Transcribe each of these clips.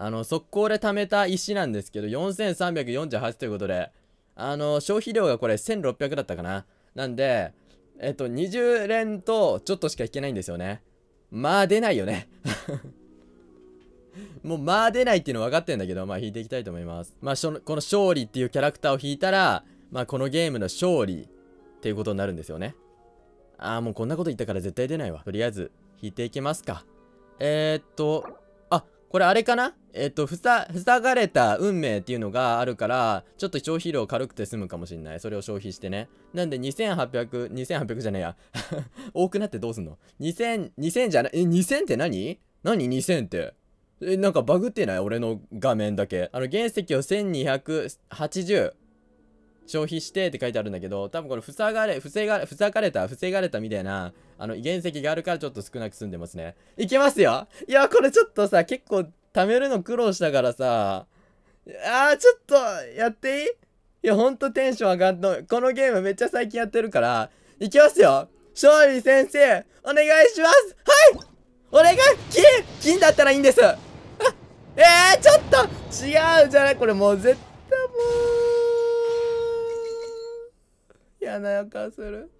あの、速攻で貯めた石なんですけど、4348ということで、あの、消費量がこれ1600だったかな。なんで、えっと、20連とちょっとしか引けないんですよね。まあ出ないよね もうまあ出ないっていうの分かってんだけど、まあ引いていきたいと思います。まあその、この勝利っていうキャラクターを引いたら、まあこのゲームの勝利っていうことになるんですよね。ああ、もうこんなこと言ったから絶対出ないわ。とりあえず、引いていきますか。えー、っと、これあれかなえっと、ふさ、塞がれた運命っていうのがあるから、ちょっと消費量軽くて済むかもしんない。それを消費してね。なんで2800、2800じゃねえや。多くなってどうすんの ?2000、2000じゃな、え、2000って何何 ?2000 って。え、なんかバグってない俺の画面だけ。あの、原石を1280。消費してって書いてあるんだけど、多分これ、塞がれ、防がれ、塞がれた、防がれたみたいな、あの、原石があるからちょっと少なく済んでますね。いけますよいや、これちょっとさ、結構、貯めるの苦労したからさ、あー、ちょっと、やっていいいや、ほんとテンション上がんの。このゲームめっちゃ最近やってるから、いきますよ勝利先生、お願いしますはいお願い金金だったらいいんですえー、ちょっと違うじゃないこれもう絶対もう嫌な予感する。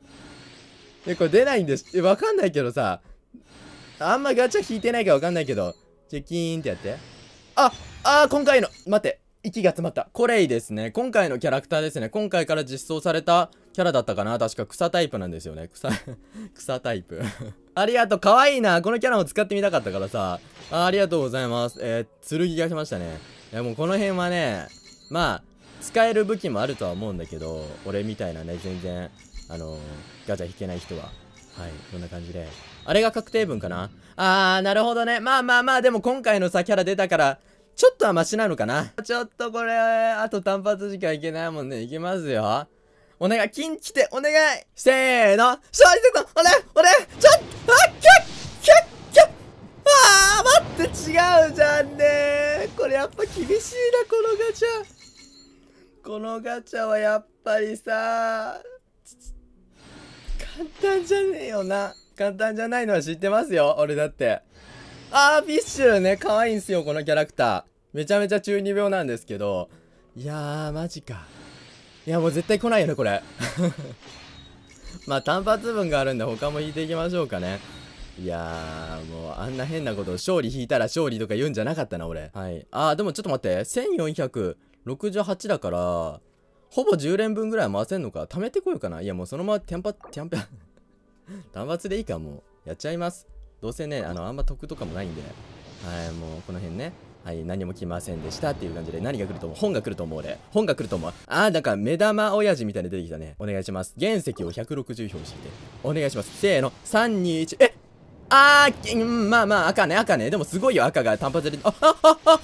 え、これ出ないんです。え、わかんないけどさ。あんまガチャ引いてないかわかんないけど。チェキーンってやって。あ、あー、今回の、待って。息が詰まった。コレイですね。今回のキャラクターですね。今回から実装されたキャラだったかな確か草タイプなんですよね。草、草タイプありがとう。かわいいな。このキャラも使ってみたかったからさ。ありがとうございます。えー、剣がしましたね。いや、もうこの辺はね、まあ、使える武器もあるとは思うんだけど俺みたいなね全然あのー、ガチャ引けない人ははいこんな感じであれが確定分かなあーなるほどねまあまあまあでも今回のさキャラ出たからちょっとはマシなのかなちょっとこれあと単発時間いけないもんねいきますよお願い金来てお願いせーの勝利セこ？トお願いお願いちょっとあっキャッキャッキャッあー待って違うじゃんねこれやっぱ厳しいなこのガチャこのガチャはやっぱりさ、簡単じゃねえよな。簡単じゃないのは知ってますよ。俺だって。あー、ビッシュね、可愛いんすよ、このキャラクター。めちゃめちゃ中二病なんですけど。いやー、マジか。いや、もう絶対来ないよね、これ。まあ、単発分があるんで、他も引いていきましょうかね。いやー、もう、あんな変なこと、勝利引いたら勝利とか言うんじゃなかったな、俺。はい。あー、でもちょっと待って。1400。68だから、ほぼ10連分ぐらい回せんのか。貯めてこようかな。いや、もうそのままテンパ、テンパ、単発でいいか、もう。やっちゃいます。どうせね、あの、あんま得とかもないんで。はい、もう、この辺ね。はい、何も来ませんでしたっていう感じで、何が来ると思う本が来ると思う、俺。本が来ると思う。あー、なんか、目玉親父みたいに出てきたね。お願いします。原石を160票敷して。お願いします。せーの、3、2、1、えあー、まあまあ、赤ね、赤ね。でもすごいよ、赤が単発で。あ、あ、あ、あ、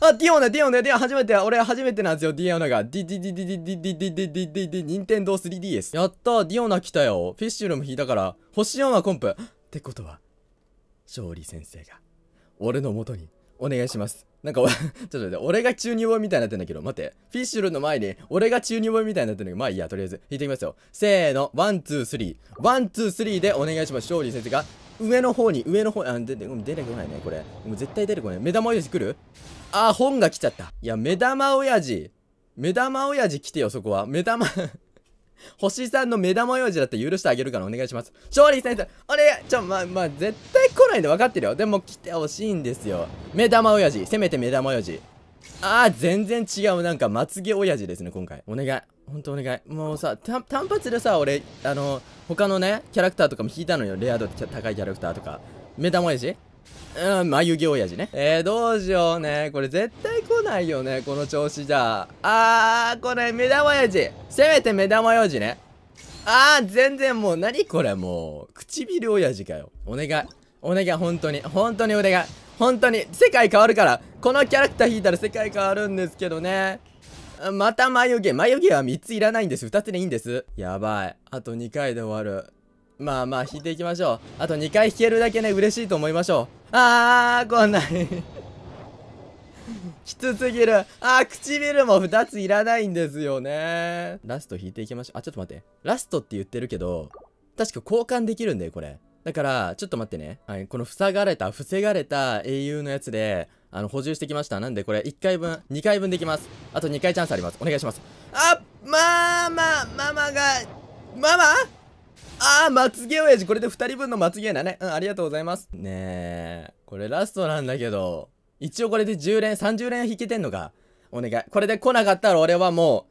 あ、あ、ディオナ、ディオナ、ディオナ、初めて、俺初めてなんですよ、ディオナが。ディ、ディ、ディ、ディ、ディ、ディ、ディ、ディ、ディ、ディ、ニンテンドー 3DS。やったー、ディオナ来たよ。フィッシュルム引いたから、星4はコンプ。ってことは、勝利先生が、俺の元に、お願いします。なんか、ちょっと待って、俺が中二病みたいになってんだけど、待って。フィッシュルの前に、俺が中二病みたいになってんだけど、まあいいや、とりあえず、弾いてみますよ。せーの、ワン、ツー、スリー。ワン、ツー、スリーでお願いします。勝利先生が、上の方に、上の方に、あ、出て、出てこないね、これ。もう絶対出てこない。目玉親父来るあー、本が来ちゃった。いや、目玉親父。目玉親父来てよ、そこは。目玉 星さんの目玉親父だって許してあげるからお願いします。勝利先生、お願いちょ、ま、まあ、絶対来ないで分かってるよ。でも来てほしいんですよ。目玉親父。せめて目玉親父。あー、全然違う。なんか、まつげ親父ですね、今回。お願い。ほんとお願い。もうさ、単発でさ、俺、あの、他のね、キャラクターとかも引いたのよ。レア度高いキャラクターとか。目玉やしうん、眉毛親父ね。えー、どうしようね。これ絶対来ないよね。この調子じゃ。あー、これ目玉親父。せめて目玉親父ね。あー、全然もう、何これもう。唇親父かよ。お願い。お願い、本当に。本当にお願い。本当に。世界変わるから。このキャラクター引いたら世界変わるんですけどね。また眉毛。眉毛は3ついらないんです。2つでいいんです。やばい。あと2回で終わる。まあまあ、引いていきましょう。あと2回引けるだけね、嬉しいと思いましょう。あー、こんなに きつすぎる。あー、唇も2ついらないんですよね。ラスト引いていきましょう。あ、ちょっと待って。ラストって言ってるけど、確か交換できるんだよ、これ。だから、ちょっと待ってね。はい、この塞がれた、防がれた英雄のやつで、あの、補充してきました。なんでこれ、1回分、2回分できます。あと2回チャンスあります。お願いします。あ、まあまあ、ママが、ママああ、まつげ親父。これで2人分のまつげだね。うん、ありがとうございます。ねえ、これラストなんだけど、一応これで10連、30連引けてんのか。お願い。これで来なかったら俺はも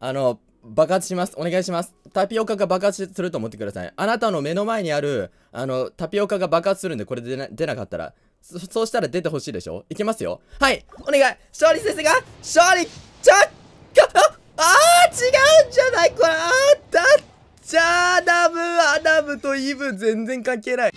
う、あの、爆発します。お願いします。タピオカが爆発すると思ってください。あなたの目の前にある、あの、タピオカが爆発するんで、これで出なかったら。そ、そうしたら出てほしいでしょいきますよ。はい。お願い。勝利先生が、勝利ちゃっかああ違うんじゃないこれ、あーだじゃあ、アダム、アダムとイブ全然関係ない。